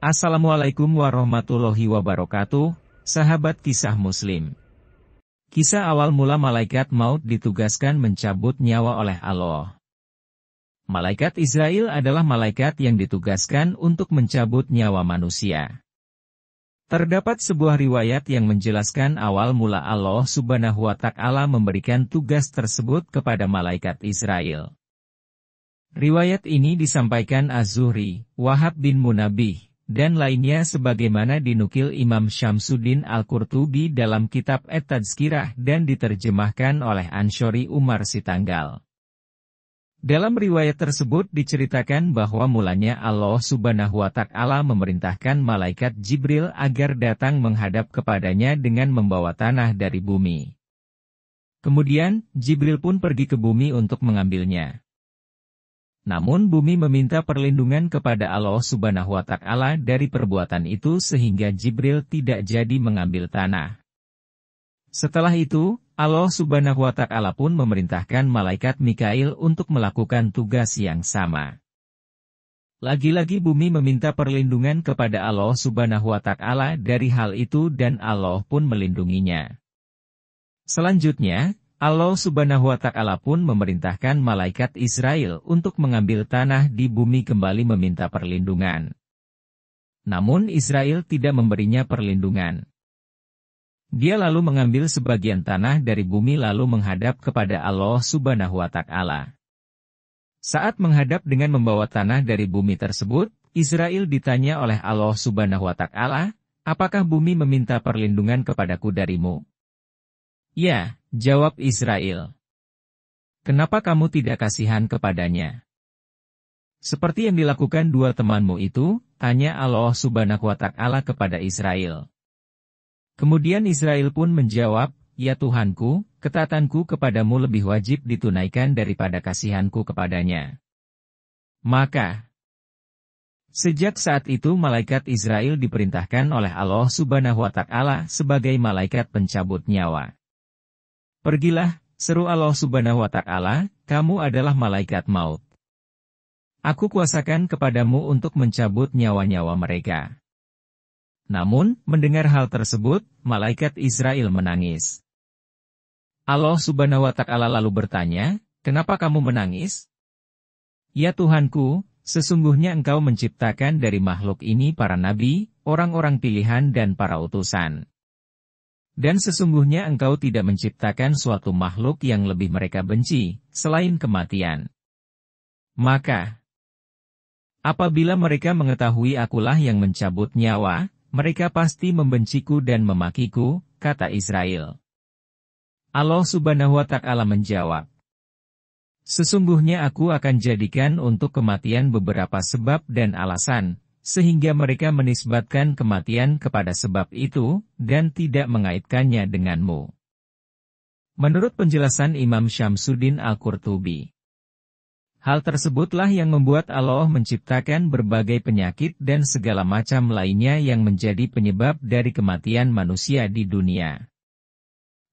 Assalamualaikum warahmatullahi wabarakatuh, sahabat kisah muslim. Kisah awal mula malaikat maut ditugaskan mencabut nyawa oleh Allah. Malaikat Israel adalah malaikat yang ditugaskan untuk mencabut nyawa manusia. Terdapat sebuah riwayat yang menjelaskan awal mula Allah subhanahu wa ta'ala memberikan tugas tersebut kepada malaikat Israel. Riwayat ini disampaikan Az-Zuhri, Wahab bin Munabih, dan lainnya sebagaimana dinukil Imam Syamsuddin Al-Qurtubi dalam kitab at dan diterjemahkan oleh Anshori Umar Sitanggal. Dalam riwayat tersebut diceritakan bahwa mulanya Allah subhanahu wa ta'ala memerintahkan malaikat Jibril agar datang menghadap kepadanya dengan membawa tanah dari bumi. Kemudian, Jibril pun pergi ke bumi untuk mengambilnya. Namun bumi meminta perlindungan kepada Allah subhanahu wa ta'ala dari perbuatan itu sehingga Jibril tidak jadi mengambil tanah. Setelah itu, Allah subhanahu wa ta'ala pun memerintahkan malaikat Mikail untuk melakukan tugas yang sama. Lagi-lagi bumi meminta perlindungan kepada Allah subhanahu wa ta'ala dari hal itu dan Allah pun melindunginya. Selanjutnya, Allah subhanahu wa ta'ala pun memerintahkan malaikat Israel untuk mengambil tanah di bumi kembali meminta perlindungan. Namun Israel tidak memberinya perlindungan. Dia lalu mengambil sebagian tanah dari bumi lalu menghadap kepada Allah subhanahu wa ta'ala. Saat menghadap dengan membawa tanah dari bumi tersebut, Israel ditanya oleh Allah subhanahu wa ta'ala, apakah bumi meminta perlindungan kepadaku darimu? Ya, Jawab Israel. Kenapa kamu tidak kasihan kepadanya? Seperti yang dilakukan dua temanmu itu, tanya Allah subhanahu wa ta'ala kepada Israel. Kemudian Israel pun menjawab, Ya Tuhanku, ketatanku kepadamu lebih wajib ditunaikan daripada kasihanku kepadanya. Maka, sejak saat itu malaikat Israel diperintahkan oleh Allah subhanahu wa ta'ala sebagai malaikat pencabut nyawa. Pergilah, seru Allah subhanahu wa ta'ala, kamu adalah malaikat maut. Aku kuasakan kepadamu untuk mencabut nyawa-nyawa mereka. Namun, mendengar hal tersebut, malaikat Israel menangis. Allah subhanahu wa ta'ala lalu bertanya, kenapa kamu menangis? Ya Tuhanku, sesungguhnya engkau menciptakan dari makhluk ini para nabi, orang-orang pilihan dan para utusan. Dan sesungguhnya engkau tidak menciptakan suatu makhluk yang lebih mereka benci, selain kematian. Maka, apabila mereka mengetahui akulah yang mencabut nyawa, mereka pasti membenciku dan memakiku, kata Israel. Allah subhanahu wa ta'ala menjawab, Sesungguhnya aku akan jadikan untuk kematian beberapa sebab dan alasan, sehingga mereka menisbatkan kematian kepada sebab itu, dan tidak mengaitkannya denganmu. Menurut penjelasan Imam Syamsuddin Al-Qurtubi, Hal tersebutlah yang membuat Allah menciptakan berbagai penyakit dan segala macam lainnya yang menjadi penyebab dari kematian manusia di dunia.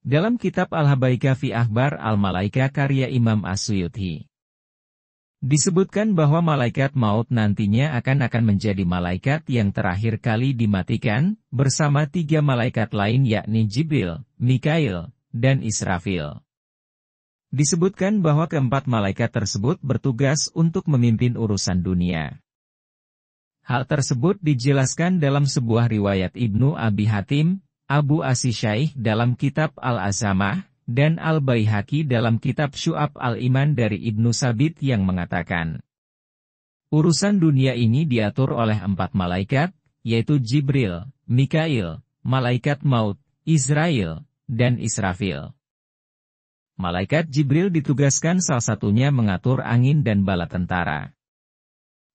Dalam kitab Al-Habaika fi Ahbar Al-Malaika karya Imam Asyuthi. Disebutkan bahwa malaikat maut nantinya akan akan menjadi malaikat yang terakhir kali dimatikan, bersama tiga malaikat lain yakni Jibril, Mikail, dan Israfil. Disebutkan bahwa keempat malaikat tersebut bertugas untuk memimpin urusan dunia. Hal tersebut dijelaskan dalam sebuah riwayat Ibnu Abi Hatim, Abu Syaikh dalam kitab Al-Azamah, dan Al-Baihaqi dalam kitab Syu'ab Al-Iman dari Ibnu Sabit yang mengatakan, Urusan dunia ini diatur oleh empat malaikat, yaitu Jibril, Mikail, Malaikat Maut, Israel, dan Israfil. Malaikat Jibril ditugaskan salah satunya mengatur angin dan bala tentara.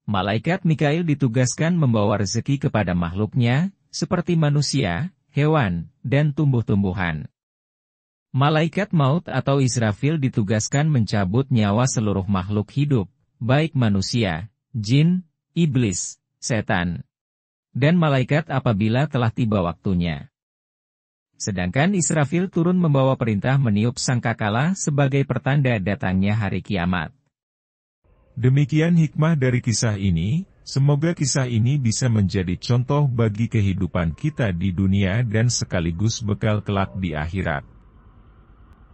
Malaikat Mikail ditugaskan membawa rezeki kepada makhluknya, seperti manusia, hewan, dan tumbuh-tumbuhan. Malaikat maut atau Israfil ditugaskan mencabut nyawa seluruh makhluk hidup, baik manusia, jin, iblis, setan, dan malaikat apabila telah tiba waktunya. Sedangkan Israfil turun membawa perintah meniup sangkakala sebagai pertanda datangnya hari kiamat. Demikian hikmah dari kisah ini, semoga kisah ini bisa menjadi contoh bagi kehidupan kita di dunia dan sekaligus bekal kelak di akhirat.